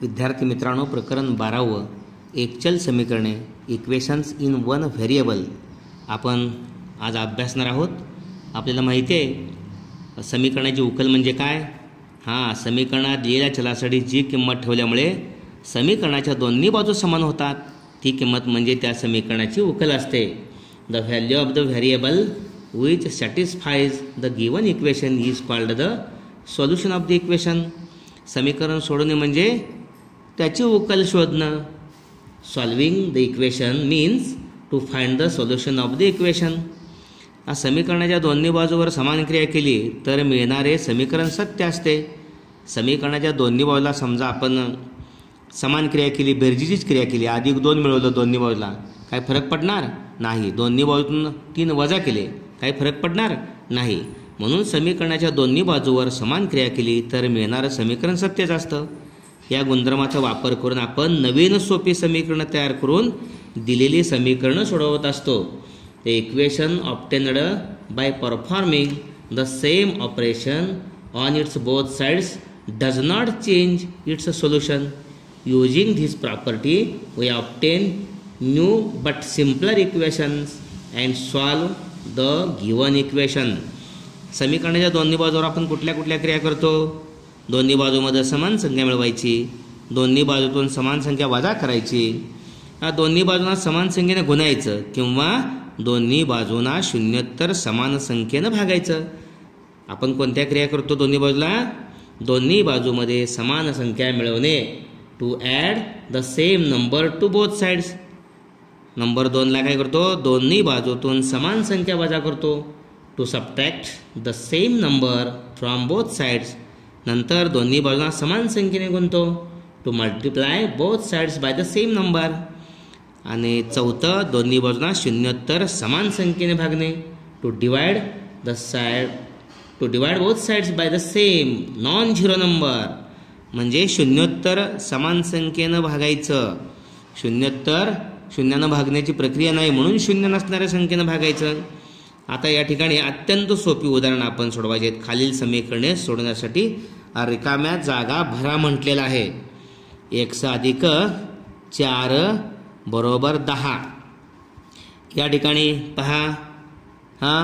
विद्यार्थी मित्रांनो प्रकरण बारावं एकचल समीकरणे इक्वेशन्स इन वन व्हेरिएबल आपण आज अभ्यासणार आहोत आपल्याला माहिती आहे समीकरणाची उकल म्हणजे काय हां समीकरणात दिलेल्या चलासाठी जी किंमत ठेवल्यामुळे समीकरणाच्या दोन्ही बाजू समान होतात ती किंमत म्हणजे त्या समीकरणाची उकल असते the value of the variable which satisfies the given equation is called the solution of the equation समीकरण सोडवणे म्हणजे त्याची उकल शोधणं solving the equation means to find the solution of the equation आ समीकरणाच्या दोन्ही बाजूवर समान क्रिया केली तर मिळणारे समीकरण सत्य असते समीकरणाच्या दोन्ही बाजूला समजा आपण समान क्रिया केली बेरजीचीच क्रिया केली अधिक दोन मिळवलं दोन्ही बाजूला काही फरक पडणार नाही दोन्ही बाजूतून तीन वजा केले काही फरक पडणार नाही म्हणून समीकरणाच्या दोन्ही बाजूवर समान क्रिया केली तर मिळणारं समीकरण सत्यच असतं या गुणधर्माचा वापर करून आपण नवीन सोपी समीकरणं तयार करून दिलेली समीकरणं सोडवत असतो ते equation obtained by performing the same operation on its both sides does not change its a solution using this property we obtain new but simpler equations and solve the given equation समीकरणाच्या दोन्ही बाजूवर आपण कुठल्या कुठल्या क्रिया करतो दोन्ही बाजूमध्ये समान संख्या मिळवायची दोन्ही बाजूतून समान संख्या वजा करायची या दोन्ही बाजूंना समान संख्येने गुणायचं किंवा दोन्ही बाजूंना शून्योत्तर समान संख्येनं भागायचं आपण कोणत्या क्रिया करतो दोन्ही बाजूला दोन्ही बाजूमध्ये समान संख्या मिळवणे to add the same number to both sides number दोनला काय करतो दोन्ही बाजूतून समान संख्या वजा करतो to subtract the same number from both sides नंतर दोन्ही बाजूंना समान संख्येने गुंतो to multiply both sides by the same number आणि चौथं दोन्ही बाजूंना शून्योत्तर समान संख्येने भागणे to divide the side to divide both sides by the same non zero number म्हणजे शून्योत्तर समान संख्येनं भागायचं शून्योत्तर शून्यानं भागण्याची प्रक्रिया नाही म्हणून शून्य नसणाऱ्या संख्येनं भागायचं आता या ठिकाणी अत्यंत सोपी उदाहरणं आपण सोडवायची आहेत खालील समीकरणे सोडवण्यासाठी रिकाम्या जागा भरा म्हटलेला आहे एक अधिक चार बरोबर दहा या ठिकाणी पहा हां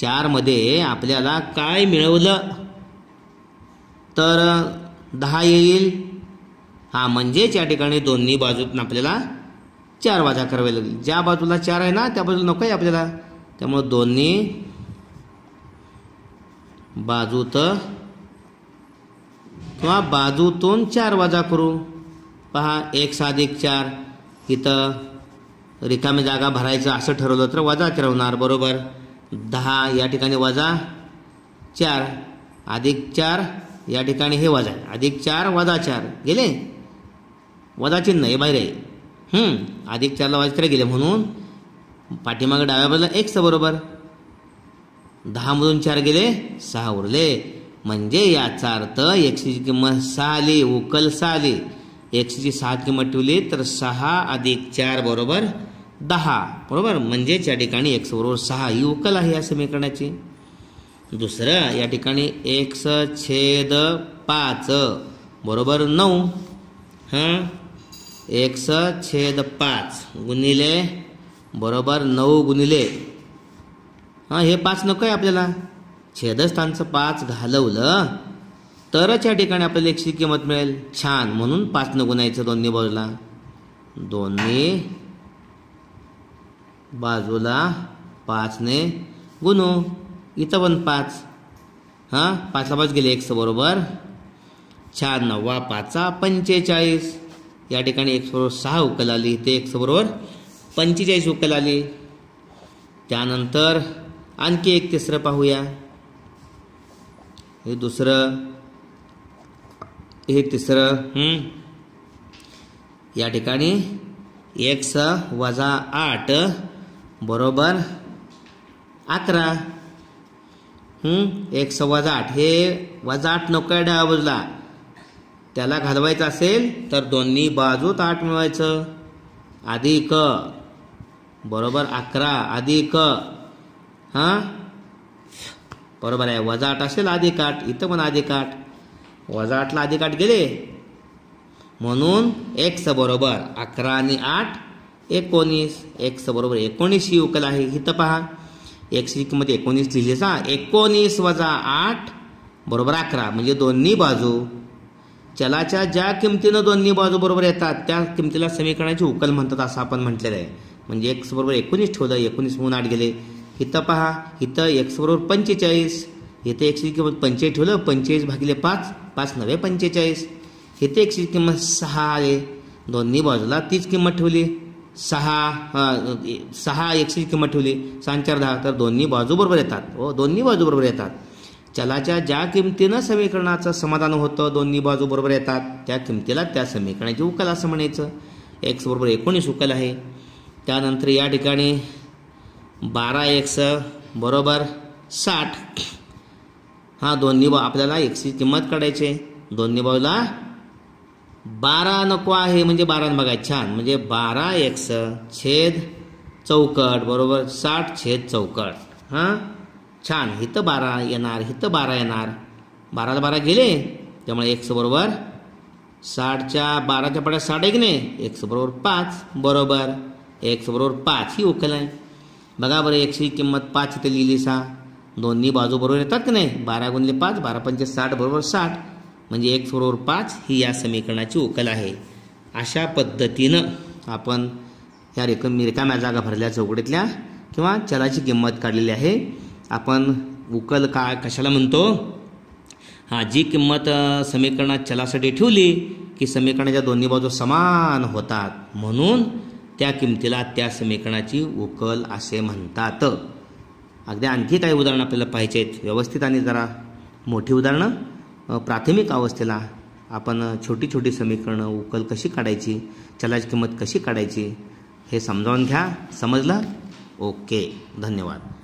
चारमध्ये आपल्याला काय मिळवलं तर दहा येईल हा म्हणजेच या ठिकाणी दोन्ही बाजूतून आपल्याला चार वाजा करावे लागेल ज्या बाजूला चार आहे ना त्या बाजूला नको आहे आपल्याला त्यामुळं दोन्ही बाजूत किंवा बाजूतून चार वजा करू पहा एक साधिक चार इथं रिकामी जागा भरायचं असं ठरवलं तर वजा ठरवणार बरोबर दहा या ठिकाणी वजा चार अधिक चार या ठिकाणी हे वजा अधिक चार वजा चार गेले वजा चिन्ह हे बाहेर आहे अधिक चारला वाजा तर गेले म्हणून पाठीमागे डाव्या बाजूला स बरोबर दहामधून चार गेले सहा उरले म्हणजे याचा अर्थ एकशेची किंमत सहा आली उकल सहा आली एकशेची सहा किंमत ठेवली तर सहा अधिक चार बरोबर दहा बरोबर म्हणजेच या ठिकाणी एक्स बरोबर सहा ही उकल आहे या समीकरणाची दुसरं या ठिकाणी एक्स छेद पाच बरोबर नऊ हां एक्स छेद पाच गुणिले बरोबर नऊ गुणिले हां हे पाच नको आहे आपल्याला छेदस्थानचं पाच घालवलं तरच या ठिकाणी आपल्याला एकशे किंमत मिळेल छान म्हणून पाच न गुणायचं दोन्ही बाजूला दोन्ही बाजूला पाचने गुणू इथं पण पाच हां पाचला पाच गेले एक्स बरोबर छान नव्वा पाचा पंचेचाळीस या ठिकाणी एक्स बरोबर सहा उकल आली इथे एक्स बरोबर पंचेचाळीस उकल आली त्यानंतर आणखी एक तिसरं पाहूया हे दुसरं हे तिसरं या ठिकाणी एक्स वजा आठ बरोबर अकरा एक्स वजा आठ हे वजा आठ नको डाव्या बाजूला त्याला घालवायचं असेल तर दोन्ही बाजूत आठ मिळवायचं अधिक बरोबर अकरा अधिक हां बरोबर आहे वजा आठ असेल काठ इथं पण आधिकाठ वजाटला काठ गेले म्हणून एक्स बरोबर अकरा आणि आठ एकोणीस एक्स बरोबर एकोणीस ही उकल आहे इथं पहा एक्स किंमत एकोणीस लिहिली सा एकोणीस वजा आठ बरोबर अकरा म्हणजे दोन्ही बाजू चलाच्या ज्या किमतीनं दोन्ही बाजू बरोबर येतात त्या किमतीला समीकरणाची उकल म्हणतात असं आपण म्हटलेलं आहे म्हणजे एक्स बरोबर एकोणीस ठेवलं एकोणीस म्हणून आठ गेले इथं पहा इथं एक्स बरोबर पंचेचाळीस इथे एकशे किंमत पंचेचाळीस ठेवलं पंचेचाळीस भागिले पाच पाच नव्हे पंचेचाळीस इथे एक्सची किंमत सहा आले दोन्ही बाजूला तीच किंमत ठेवली सहा सहा एकशेची किंमत ठेवली सहा चार दहा तर दोन्ही बाजूबरोबर येतात हो दोन्ही बाजूबरोबर येतात चलाच्या ज्या किमतीनं समीकरणाचं समाधान होतं दोन्ही बाजूबरोबर येतात त्या किमतीला त्या समीकरणाची उकल असं म्हणायचं एक्स बरोबर एकोणीस उकल आहे त्यानंतर या ठिकाणी बारा एक्स बरोबर साठ हा दोन्ही बा आपल्याला एक्सची किंमत काढायची दोन्ही बाजूला बारा नको आहे म्हणजे बारा बघा छान म्हणजे बारा एक्स छेद चौकट बरोबर साठ छेद चौकट हां छान हिथं बारा येणार हिथं बारा येणार बाराला बारा गेले त्यामुळे एक्स बरोबर साठच्या बाराच्या पाड्या साठ एक नाही एक्स बरोबर पाच बरोबर एक्स बरोबर पाच ही उकल आहे बघा बरं एकशे किंमत पाच इथे लिहिली सहा दोन्ही बाजू बरोबर येतात की नाही बारा गुणले पाच बारा पंचे साठ बरोबर साठ म्हणजे एक बरोबर पाच ही या समीकरणाची उकल आहे अशा पद्धतीनं आपण या रिकम रिकाम्या जागा भरल्या चौकडीतल्या किंवा चलाची किंमत काढलेली आहे आपण उकल का कशाला म्हणतो हां जी किंमत समीकरणात चलासाठी ठेवली की समीकरणाच्या दोन्ही बाजू समान होतात म्हणून त्या किमतीला त्या समीकरणाची उकल असे म्हणतात अगदी आणखी काही उदाहरणं आपल्याला पाहिजे आहेत व्यवस्थित आणि जरा मोठी उदाहरणं प्राथमिक अवस्थेला आपण छोटी छोटी समीकरणं उकल कशी काढायची चलाची किंमत कशी काढायची हे समजावून घ्या समजलं ओके धन्यवाद